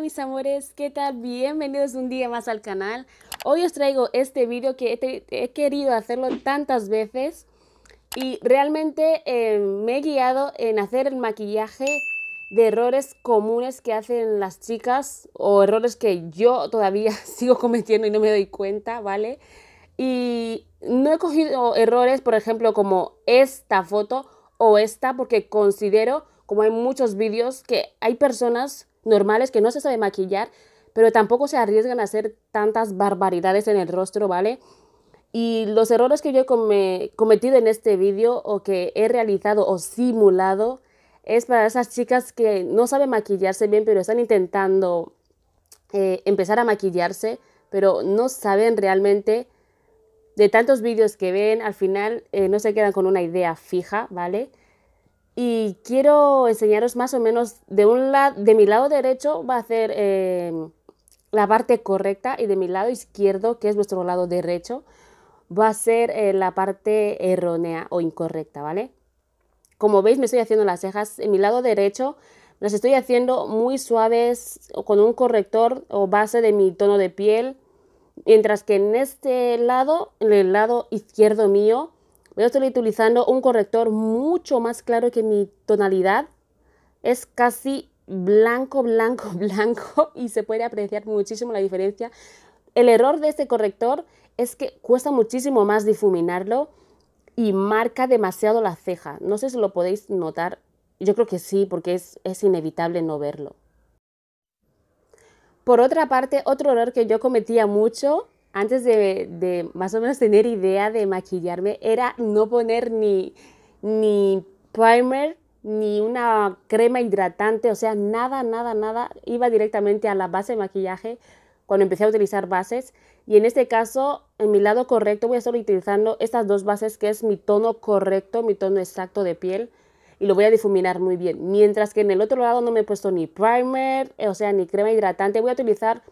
mis amores, ¿qué tal? Bienvenidos un día más al canal. Hoy os traigo este vídeo que he, querido hacerlo tantas veces y realmente eh, me he guiado en hacer el maquillaje de errores comunes que hacen las chicas o errores que yo todavía sigo cometiendo y no me doy cuenta, ¿vale? Y no he cogido errores, por ejemplo, como esta foto o esta porque considero, como hay muchos vídeos, que hay personas normales que no se sabe maquillar, pero tampoco se arriesgan a hacer tantas barbaridades en el rostro, ¿vale? Y los errores que yo he cometido en este vídeo o que he realizado o simulado es para esas chicas que no saben maquillarse bien, pero están intentando eh, empezar a maquillarse, pero no saben realmente de tantos vídeos que ven, al final eh, no se quedan con una idea fija, ¿vale? y quiero enseñaros más o menos de un lado, de mi lado derecho va a ser eh, la parte correcta y de mi lado izquierdo, que es vuestro lado derecho, va a ser eh, la parte errónea o incorrecta, ¿vale? Como veis me estoy haciendo las cejas en mi lado derecho, las estoy haciendo muy suaves con un corrector o base de mi tono de piel, mientras que en este lado, en el lado izquierdo mío, Voy a utilizando un corrector mucho más claro que mi tonalidad. Es casi blanco, blanco, blanco y se puede apreciar muchísimo la diferencia. El error de este corrector es que cuesta muchísimo más difuminarlo y marca demasiado la ceja. No sé si lo podéis notar. Yo creo que sí, porque es, es inevitable no verlo. Por otra parte, otro error que yo cometía mucho antes de, más o menos tener idea de maquillarme, era no poner ni, ni primer, ni una crema hidratante, o sea, nada, nada, nada. Iba directamente a la base de maquillaje cuando empecé a utilizar bases. Y en este caso, en mi lado correcto, voy a estar utilizando estas dos bases, que es mi tono correcto, mi tono exacto de piel. Y lo voy a difuminar muy bien. Mientras que en el otro lado no me he puesto ni primer, o sea, ni crema hidratante. Voy a utilizar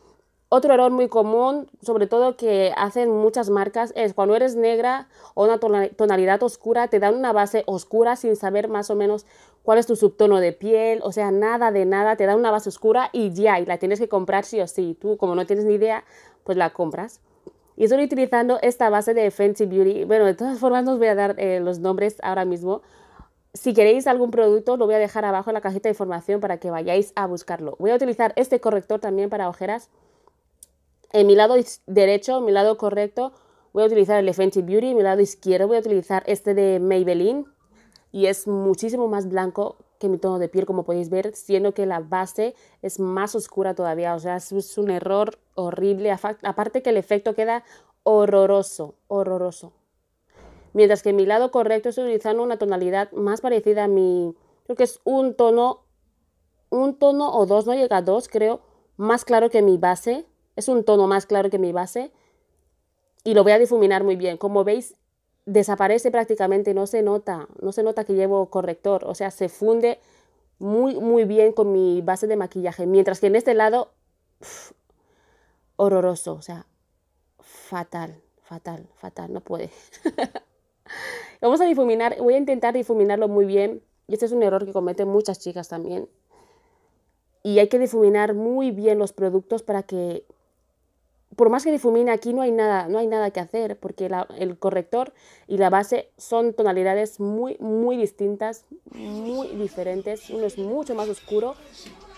otro error muy común, sobre todo que hacen muchas marcas, es cuando eres negra o una tonalidad oscura, te dan una base oscura sin saber más o menos cuál es tu subtono de piel, o sea, nada de nada, te dan una base oscura y ya, y la tienes que comprar sí o sí. Tú, como no tienes ni idea, pues la compras. Y estoy utilizando esta base de Fenty Beauty. Bueno, de todas formas, no os voy a dar eh, los nombres ahora mismo. Si queréis algún producto, lo voy a dejar abajo en la cajita de información para que vayáis a buscarlo. Voy a utilizar este corrector también para ojeras en mi lado derecho, en mi lado correcto, voy a utilizar el Beauty. En mi lado izquierdo voy a utilizar este de Maybelline. Y es muchísimo más blanco que mi tono de piel, como podéis ver, siendo que la base es más oscura todavía. O sea, es un error horrible. Aparte que el efecto queda horroroso, horroroso. Mientras que en mi lado correcto estoy utilizando una tonalidad más parecida a mi... Creo que es un tono, un tono o dos, no llega a dos, creo, más claro que mi base. Es un tono más claro que mi base y lo voy a difuminar muy bien. Como veis, desaparece prácticamente, no se nota, no se nota que llevo corrector, o sea, se funde muy, muy bien con mi base de maquillaje, mientras que en este lado, horroroso, o sea, fatal, fatal, fatal, no puede. Vamos a difuminar, voy a intentar difuminarlo muy bien, y este es un error que cometen muchas chicas también, y hay que difuminar muy bien los productos para que por más que difumine aquí no hay nada, que hacer porque el corrector y la base son tonalidades muy, muy distintas, muy diferentes. Uno es mucho más oscuro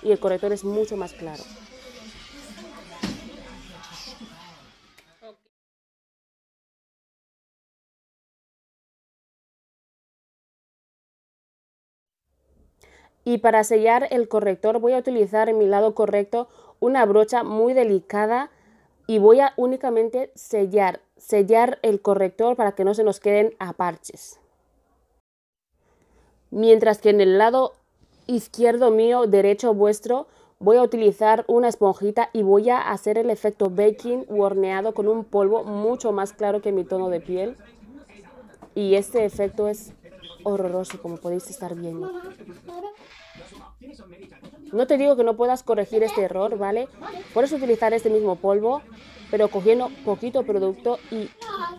y el corrector es mucho más claro. Y para sellar el corrector voy a utilizar en mi lado correcto una brocha muy delicada y voy a únicamente sellar, sellar el corrector para que no se nos queden aparches. parches. Mientras que en el lado izquierdo mío, derecho vuestro, voy a utilizar una esponjita y voy a hacer el efecto baking horneado con un polvo mucho más claro que mi tono de piel. Y este efecto es horroroso, como podéis estar viendo. No te digo que no puedas corregir este error, ¿vale? Puedes utilizar este mismo polvo, pero cogiendo poquito producto y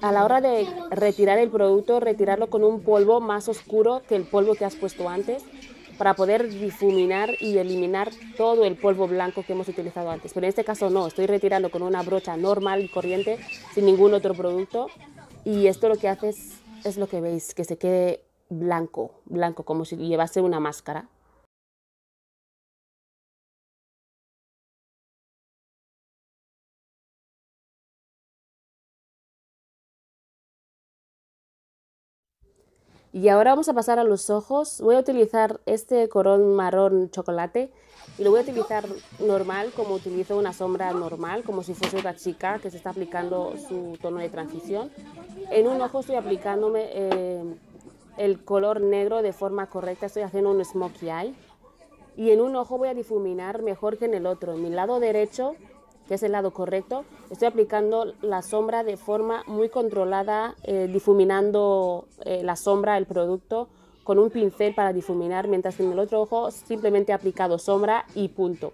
a la hora de retirar el producto, retirarlo con un polvo más oscuro que el polvo que has puesto antes para poder difuminar y eliminar todo el polvo blanco que hemos utilizado antes. Pero en este caso no, estoy retirando con una brocha normal y corriente, sin ningún otro producto. Y esto lo que hace es, es lo que veis, que se quede blanco, blanco, como si llevase una máscara. Y ahora vamos a pasar a los ojos. Voy a utilizar este corón marrón chocolate y lo voy a utilizar normal, como utilizo una sombra normal, como si fuese una chica que se está aplicando su tono de transición. En un ojo estoy aplicándome eh, el color negro de forma correcta, estoy haciendo un smokey eye. Y en un ojo voy a difuminar mejor que en el otro. En mi lado derecho que es el lado correcto. Estoy aplicando la sombra de forma muy controlada, eh, difuminando eh, la sombra, el producto, con un pincel para difuminar, mientras que en el otro ojo simplemente he aplicado sombra y punto.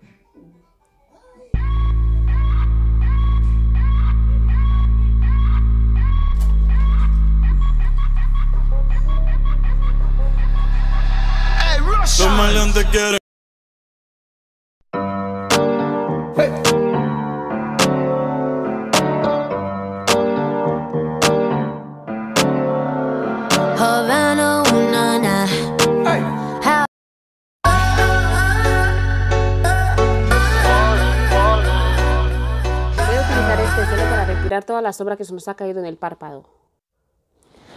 este para retirar toda la sobra que se nos ha caído en el párpado.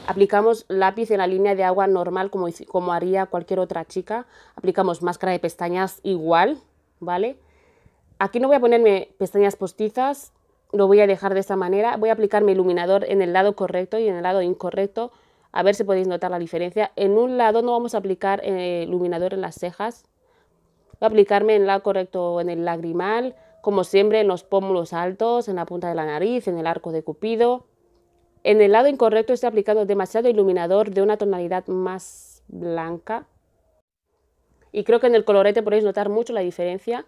Aplicamos lápiz en la línea de agua normal como, haría cualquier otra chica. Aplicamos máscara de pestañas igual, ¿vale? Aquí no voy a ponerme pestañas postizas, lo voy a dejar de esta manera. Voy a aplicar mi iluminador en el lado correcto y en el lado incorrecto. A ver si podéis notar la diferencia. En un lado no vamos a aplicar eh, iluminador en las cejas. Voy a aplicarme en el lado correcto en el lagrimal, como siempre en los pómulos altos, en la punta de la nariz, en el arco de Cupido. En el lado incorrecto estoy aplicado demasiado iluminador de una tonalidad más blanca. Y creo que en el colorete podéis notar mucho la diferencia.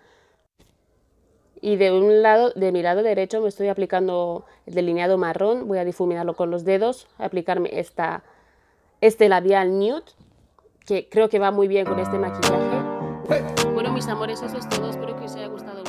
Y de un lado, de mi lado derecho, me estoy aplicando el delineado marrón. Voy a difuminarlo con los dedos, a aplicarme esta, este labial nude, que creo que va muy bien con este maquillaje. Bueno, mis amores, eso es todo. Espero que os haya gustado.